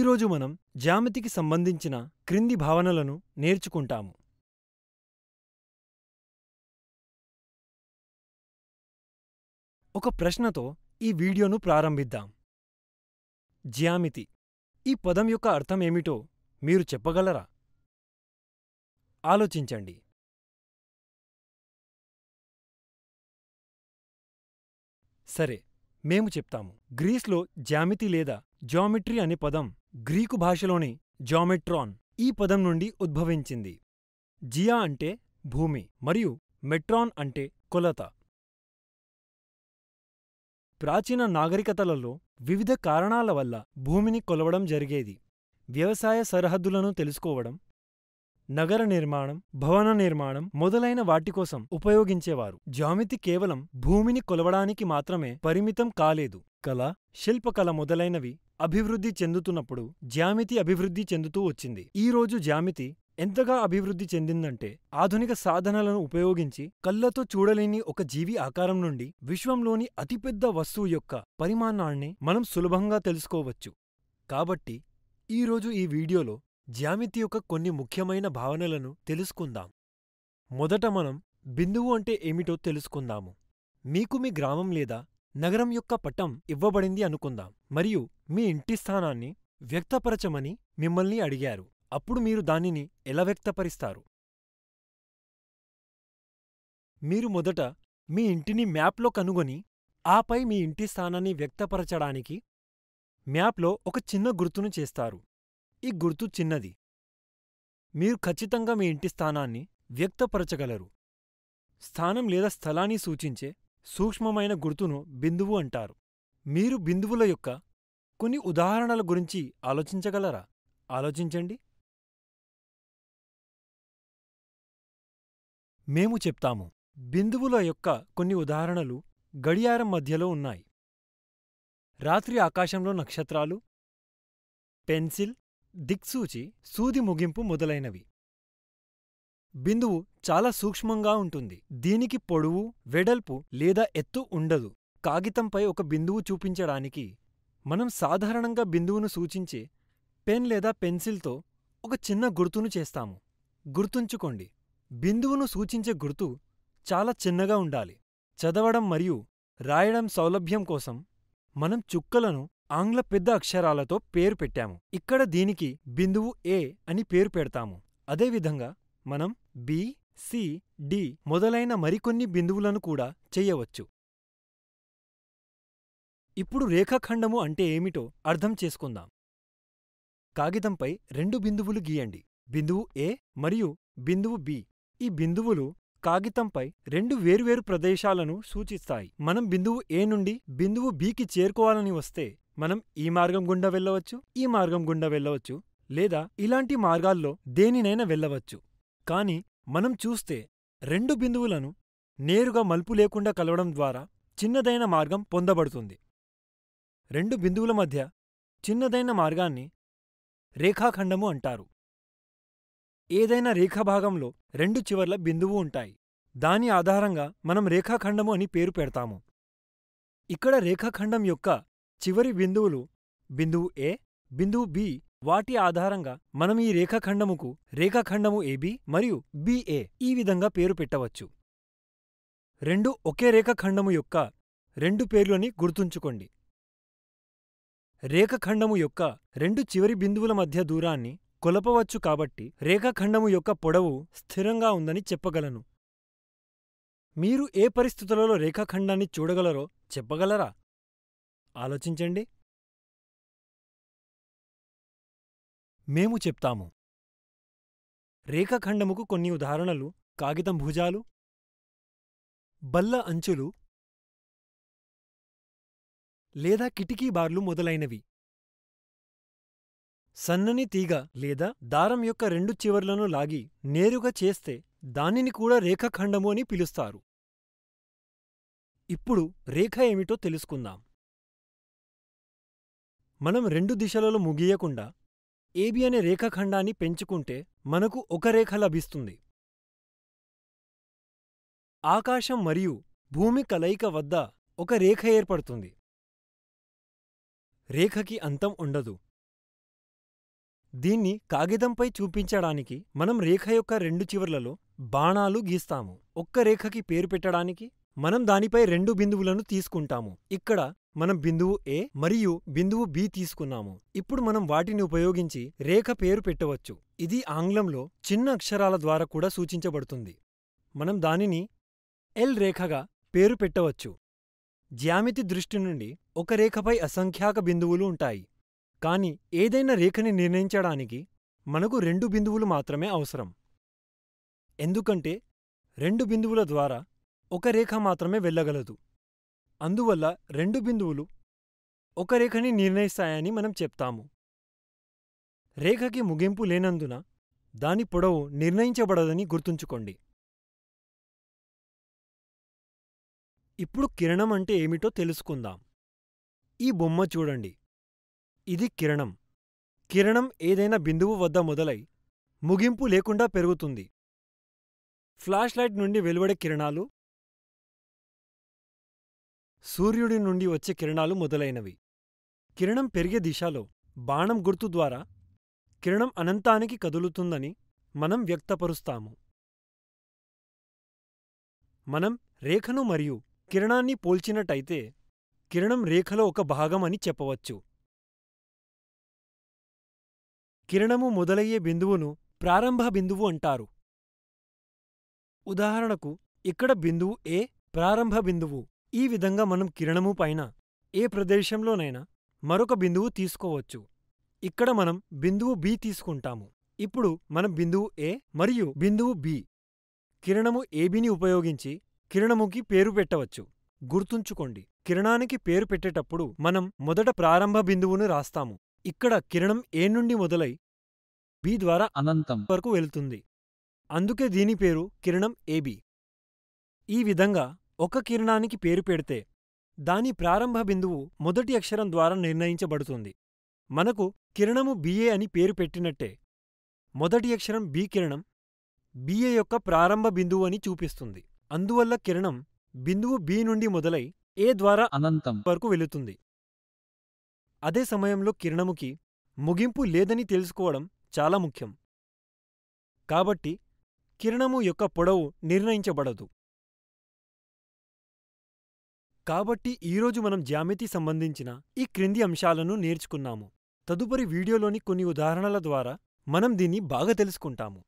ఈరోజు మనం జ్యామితికి సంబంధించిన క్రింది భావనలను నేర్చుకుంటాము ఒక ప్రశ్నతో ఈ వీడియోను ప్రారంభిద్దాం జ్యామితి ఈ పదం యొక్క అర్థం ఏమిటో మీరు చెప్పగలరా ఆలోచించండి సరే మేము చెప్తాము గ్రీస్లో జ్యామితి లేదా జామెట్రీ అనే పదం గ్రీకు భాషలోని జామెట్రాన్ ఈ పదం నుండి ఉద్భవించింది జియా అంటే భూమి మరియు మెట్రాన్ అంటే కొలత ప్రాచీన నాగరికతలలో వివిధ కారణాల వల్ల భూమిని కొలవడం జరిగేది వ్యవసాయ సరహద్దులను తెలుసుకోవడం నగర నిర్మాణం భవన నిర్మాణం మొదలైన వాటి కోసం ఉపయోగించేవారు జామితి కేవలం భూమిని కొలవడానికి మాత్రమే పరిమితం కాలేదు కళ శిల్పకళ మొదలైనవి అభివృద్ధి చెందుతున్నప్పుడు జ్యామితి అభివృద్ధి చెందుతూ వచ్చింది ఈ రోజు జ్యామితి ఎంతగా అభివృద్ధి చెందిందంటే ఆధునిక సాధనాలను ఉపయోగించి కళ్ళతో చూడలేని ఒక జీవి ఆకారం నుండి విశ్వంలోని అతిపెద్ద వస్తువు యొక్క పరిమాణాన్ని మనం సులభంగా తెలుసుకోవచ్చు కాబట్టి ఈరోజు ఈ వీడియోలో జ్యామితి యొక్క కొన్ని ముఖ్యమైన భావనలను తెలుసుకుందాం మొదట మనం బిందువు అంటే ఏమిటో తెలుసుకుందాము మీకు మీ గ్రామం లేదా నగరం యొక్క పటం ఇవ్వబడింది అనుకుందాం మరియు మీ ఇంటి స్థానాన్ని వ్యక్తపరచమని మిమ్మల్ని అడిగారు అప్పుడు మీరు దానిని ఎలా వ్యక్తపరిస్తారు మీరు మొదట మీ ఇంటిని మ్యాప్లో కనుగొని ఆపై మీ ఇంటి స్థానాన్ని వ్యక్తపరచడానికి మ్యాప్లో ఒక చిన్న గుర్తును చేస్తారు ఈ గుర్తు చిన్నది మీరు ఖచ్చితంగా మీ ఇంటి స్థానాన్ని వ్యక్తపరచగలరు స్థానం లేదా స్థలాన్ని సూచించే సూక్ష్మమైన గుర్తును బిందువు అంటారు మీరు బిందువుల యొక్క కొన్ని ఉదాహరణల గురించి ఆలోచించగలరా ఆలోచించండి మేము చెప్తాము బిందువుల యొక్క కొన్ని ఉదాహరణలు గడియారం మధ్యలో ఉన్నాయి రాత్రి ఆకాశంలో నక్షత్రాలు పెన్సిల్ దిక్సూచి సూది ముగింపు మొదలైనవి బిందువు చాలా సూక్ష్మంగా ఉంటుంది దీనికి పొడవు వెడల్పు లేదా ఎత్తు ఉండదు కాగితంపై ఒక బిందువు చూపించడానికి మనం సాధారణంగా బిందువును సూచించే పెన్ లేదా పెన్సిల్తో ఒక చిన్న గుర్తును చేస్తాము గుర్తుంచుకోండి బిందువును సూచించే గుర్తు చాలా చిన్నగా ఉండాలి చదవడం మరియు రాయడం సౌలభ్యం కోసం మనం చుక్కలను ఆంగ్ల పెద్ద అక్షరాలతో పేరు పెట్టాము ఇక్కడ దీనికి బిందువు ఏ అని పేరు పెడతాము అదేవిధంగా మనం బి సి డి మొదలైన మరికొన్ని బిందువులను కూడా చెయ్యవచ్చు ఇప్పుడు రేఖాఖండము అంటే ఏమిటో అర్థం చేసుకుందాం కాగితంపై రెండు బిందువులు గీయండి బిందువు ఏ మరియు బిందువు బి ఈ బిందువులు కాగితంపై రెండు వేరువేరు ప్రదేశాలను సూచిస్తాయి మనం బిందువు ఏ నుండి బిందువు బికి చేరుకోవాలని వస్తే మనం ఈ మార్గం గుండా వెళ్ళవచ్చు ఈ మార్గం గుండా వెళ్ళవచ్చు లేదా ఇలాంటి మార్గాల్లో దేనినైనా వెళ్ళవచ్చు కాని మనం చూస్తే రెండు బిందువులను నేరుగా మలుపు లేకుండా కలవడం ద్వారా చిన్నదైన మార్గం పొందబడుతుంది రెండు బిందువుల మధ్య చిన్నదైన మార్గాన్ని రేఖాఖండము అంటారు ఏదైనా రేఖాభాగంలో రెండు చివర్ల బిందువు ఉంటాయి దాని ఆధారంగా మనం రేఖాఖండము అని పేరు పెడతాము ఇక్కడ రేఖాఖండం యొక్క చివరి బిందువులు బిందువు ఏ బిందువు బి వాటి ఆధారంగా మనం ఈ రేఖాఖండముకు రేఖాఖండము ఏబి మరియు బిఏ ఈ విధంగా పేరు పెట్టవచ్చు రెండు ఒకే రేఖాఖండము యొక్క రెండు పేర్లని గుర్తుంచుకోండి రేఖఖండము యొక్క రెండు చివరి బిందువుల మధ్య దూరాన్ని కొలపవచ్చు కాబట్టి రేఖఖండము యొక్క పొడవు స్థిరంగా ఉందని చెప్పగలను మీరు ఏ పరిస్థితులలో రేఖాఖండాన్ని చూడగలరో చెప్పగలరా ఆలోచించండి మేము చెప్తాము రేఖఖండముకు కొన్ని ఉదాహరణలు కాగితం భుజాలు బల్ల అంచులు లేదా కిటికీ బార్లు మొదలైనవి సన్నని తీగ లేదా దారం యొక్క రెండు చివర్లను లాగి నేరుగా చేస్తే దానిని కూడా రేఖఖండము అని పిలుస్తారు ఇప్పుడు రేఖ ఏమిటో తెలుసుకుందాం మనం రెండు దిశలలో ముగియకుండా ఏబి అనే రేఖాఖండాన్ని పెంచుకుంటే మనకు ఒక రేఖ లభిస్తుంది ఆకాశం మరియు భూమి కలయిక వద్ద ఒక రేఖ ఏర్పడుతుంది రేఖకి అంతం ఉండదు దీన్ని కాగితంపై చూపించడానికి మనం రేఖ యొక్క రెండు చివర్లలో బాణాలు గీస్తాము ఒక్క రేఖకి పేరు పెట్టడానికి మనం దానిపై రెండు బిందువులను తీసుకుంటాము ఇక్కడ మనం బిందువు ఏ మరియు బిందువు బి తీసుకున్నాము ఇప్పుడు మనం వాటిని ఉపయోగించి రేఖ పేరు పెట్టవచ్చు ఇది ఆంగ్లంలో చిన్న అక్షరాల ద్వారా కూడా సూచించబడుతుంది మనం దానిని ఎల్ రేఖగా పేరు పెట్టవచ్చు జ్యామితి దృష్టి నుండి ఒక రేఖపై అసంఖ్యాక బిందువులు ఉంటాయి కాని ఏదైనా రేఖని నిర్ణయించడానికి మనకు రెండు బిందువులు మాత్రమే అవసరం ఎందుకంటే రెండు బిందువుల ద్వారా ఒక రేఖ మాత్రమే వెళ్ళగలదు అందువల్ల రెండు బిందువులు ఒక రేఖని నిర్ణయిస్తాయని మనం చెప్తాము రేఖకి ముగింపు లేనందున దాని పొడవు నిర్ణయించబడదని గుర్తుంచుకోండి ఇప్పుడు కిరణం అంటే ఏమిటో తెలుసుకుందాం ఈ బొమ్మ చూడండి ఇది కిరణం కిరణం ఏదైనా బిందువు వద్ద మొదలై ముగింపు లేకుండా పెరుగుతుంది ఫ్లాష్ లైట్ నుండి వెలువడే కిరణాలు సూర్యుడి నుండి వచ్చే కిరణాలు మొదలైనవి కిరణం పెరిగే దిశలో బాణం గుర్తు ద్వారా కిరణం అనంతానికి కదులుతుందని మనం వ్యక్తపరుస్తాము మనం రేఖను మరియు కిరణాన్ని పోల్చినట్టయితే కిరణం రేఖలో ఒక భాగమని చెప్పవచ్చు కిరణము మొదలయ్యే బిందువును ప్రారంభ బిందువు అంటారు ఉదాహరణకు ఇక్కడ బిందువు ఏ ప్రారంభ బిందువు ఈ విధంగా మనం కిరణము పైన ఏ ప్రదేశంలోనైనా మరొక బిందువు తీసుకోవచ్చు ఇక్కడ మనం బిందువు బి తీసుకుంటాము ఇప్పుడు మనం బిందువు ఏ మరియు బిందువు బి కిరణము ఏబిని ఉపయోగించి కిరణముకి పేరు పెట్టవచ్చు గుర్తుంచుకోండి కిరణానికి పేరు పెట్టేటప్పుడు మనం మొదట ప్రారంభ బిందువును రాస్తాము ఇక్కడ కిరణం ఏ నుండి మొదలై బి ద్వారా అనంతం వరకు వెళ్తుంది అందుకే దీని పేరు కిరణం ఏబి ఈ విధంగా ఒక కిరణానికి పేరు పెడితే దాని ప్రారంభ బిందువు మొదటి అక్షరం ద్వారా నిర్ణయించబడుతుంది మనకు కిరణము బిఏ అని పేరు పెట్టినట్టే మొదటి అక్షరం బి కిరణం బిఏ యొక్క ప్రారంభ బిందువు అని చూపిస్తుంది అందువల్ల కిరణం బిందువు బి నుండి మొదలై ఏ ద్వారా అనంతం వరకు వెళుతుంది అదే సమయంలో కిరణముకి ముగింపు లేదని తెలుసుకోవడం చాలా ముఖ్యం కాబట్టి కిరణము యొక్క పొడవు నిర్ణయించబడదు కాబట్టి ఈరోజు మనం జ్యామితి సంబంధించిన ఈ క్రింది అంశాలను నేర్చుకున్నాము తదుపరి వీడియోలోని కొన్ని ఉదాహరణల ద్వారా మనం దీన్ని బాగా తెలుసుకుంటాము